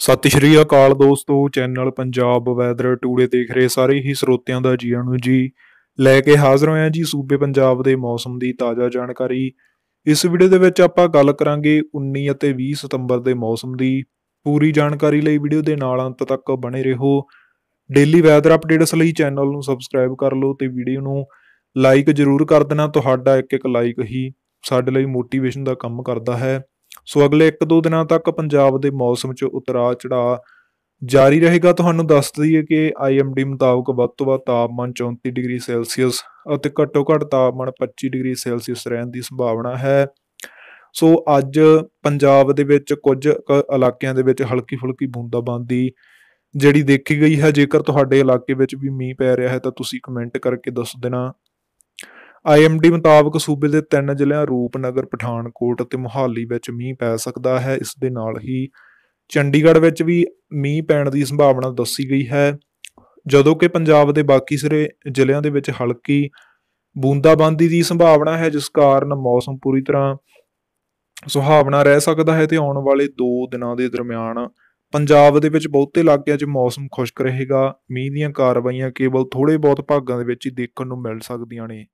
ਸਤਿ ਸ਼੍ਰੀ ਅਕਾਲ ਦੋਸਤੋ channel Punjab weather today ਦੇਖ ਰਹੇ ਸਾਰੇ ਹੀ ਸਰੋਤਿਆਂ ਦਾ ਜੀ ਆਨੂ ਜੀ ਲੈ ਕੇ ਹਾਜ਼ਰ ਹੋਇਆ ਜੀ ਸੂਬੇ ਪੰਜਾਬ ਦੇ ਮੌਸਮ ਦੀ ਤਾਜ਼ਾ ਜਾਣਕਾਰੀ ਇਸ ਵੀਡੀਓ ਦੇ ਵਿੱਚ ਆਪਾਂ ਗੱਲ ਕਰਾਂਗੇ 19 ਅਤੇ 20 ਸਤੰਬਰ ਦੇ ਮੌਸਮ ਦੀ ਪੂਰੀ ਜਾਣਕਾਰੀ ਲਈ ਵੀਡੀਓ ਦੇ ਨਾਲ ਅੰਤ ਤੱਕ ਬਣੇ ਰਹੋ ਡੇਲੀ ਵੈਦਰ ਅਪਡੇਟਸ ਲਈ ਚੈਨਲ ਨੂੰ ਸਬਸਕ੍ਰਾਈਬ ਕਰ ਲਓ ਤੇ ਵੀਡੀਓ ਨੂੰ ਲਾਈਕ ਜ਼ਰੂਰ ਕਰ ਦੇਣਾ ਤੁਹਾਡਾ ਇੱਕ ਇੱਕ ਲਾਈਕ ਹੀ ਸਾਡੇ ਲਈ ਮੋਟੀਵੇਸ਼ਨ ਦਾ ਕੰਮ ਕਰਦਾ ਹੈ ਸੋ ਅਗਲੇ 1-2 ਦਿਨਾਂ ਤੱਕ ਪੰਜਾਬ ਦੇ ਮੌਸਮ 'ਚ ਉਤਰਾ ਚੜਾ ਜਾਰੀ ਰਹੇਗਾ ਤੁਹਾਨੂੰ ਦੱਸ ਦਈਏ ਕਿ ਆਈਐਮਡੀ ਮੁਤਾਬਕ ਵੱਧ ਤੋਂ ਵੱਧ ਤਾਪਮਾਨ 34 ਡਿਗਰੀ ਸੈਲਸੀਅਸ ਅਤੇ ਘੱਟੋ ਘੱਟ ਤਾਪਮਾਨ 25 ਡਿਗਰੀ ਸੈਲਸੀਅਸ ਰਹਿਣ ਦੀ ਸੰਭਾਵਨਾ ਹੈ ਸੋ ਅੱਜ ਪੰਜਾਬ ਦੇ ਵਿੱਚ ਕੁਝ ਇਲਾਕਿਆਂ ਦੇ ਵਿੱਚ ਹਲਕੀ ਫੁਲਕੀ ਬੂੰਦਾਬਾਂਦੀ ਜਿਹੜੀ ਦੇਖੀ ਗਈ ਹੈ ਜੇਕਰ ਤੁਹਾਡੇ ਇਲਾਕੇ ਵਿੱਚ ਵੀ ਮੀਂਹ ਪੈ ਰਿਹਾ ਹੈ ਤਾਂ ਤੁਸੀਂ ਕਮੈਂਟ ਕਰਕੇ ਦੱਸ ਦੇਣਾ ਆਈਐਮਡੀ ਮੁਤਾਬਕ ਸੂਬੇ ਦੇ ਤਿੰਨ ਜ਼ਿਲ੍ਹਿਆਂ ਰੂਪਨਗਰ ਪਠਾਨਕੋਟ ਅਤੇ ਮੁਹਾਲੀ ਵਿੱਚ ਮੀਂਹ ਪੈ ਸਕਦਾ ਹੈ ਇਸ ਦੇ ਨਾਲ ਹੀ ਚੰਡੀਗੜ੍ਹ ਵਿੱਚ ਵੀ ਮੀਂਹ ਪੈਣ ਦੀ ਸੰਭਾਵਨਾ ਦੱਸੀ ਗਈ ਹੈ ਜਦੋਂ ਕਿ ਪੰਜਾਬ ਦੇ ਬਾਕੀ ਸਾਰੇ ਜ਼ਿਲ੍ਹਿਆਂ ਦੇ ਵਿੱਚ ਹਲਕੀ ਬੂੰਦਾਬਾਂਦੀ ਦੀ ਸੰਭਾਵਨਾ ਹੈ ਜਿਸ ਕਾਰਨ ਮੌਸਮ ਪੂਰੀ ਤਰ੍ਹਾਂ ਸੁਹਾਵਣਾ ਰਹਿ ਸਕਦਾ ਹੈ ਤੇ ਆਉਣ ਵਾਲੇ 2 ਦਿਨਾਂ ਦੇ ਦਰਮਿਆਨ ਪੰਜਾਬ ਦੇ ਵਿੱਚ ਬਹੁਤੇ ਇਲਾਕਿਆਂ 'ਚ ਮੌਸਮ ਖੁਸ਼ਕ ਰਹੇਗਾ ਮੀਂਹ ਦੀਆਂ ਕਾਰਵਾਈਆਂ ਕੇਵਲ ਥੋੜੇ ਬਹੁਤ ਭਾਗਾਂ ਦੇ ਵਿੱਚ ਹੀ ਦੇਖਣ ਨੂੰ ਮਿਲ ਸਕਦੀਆਂ ਨੇ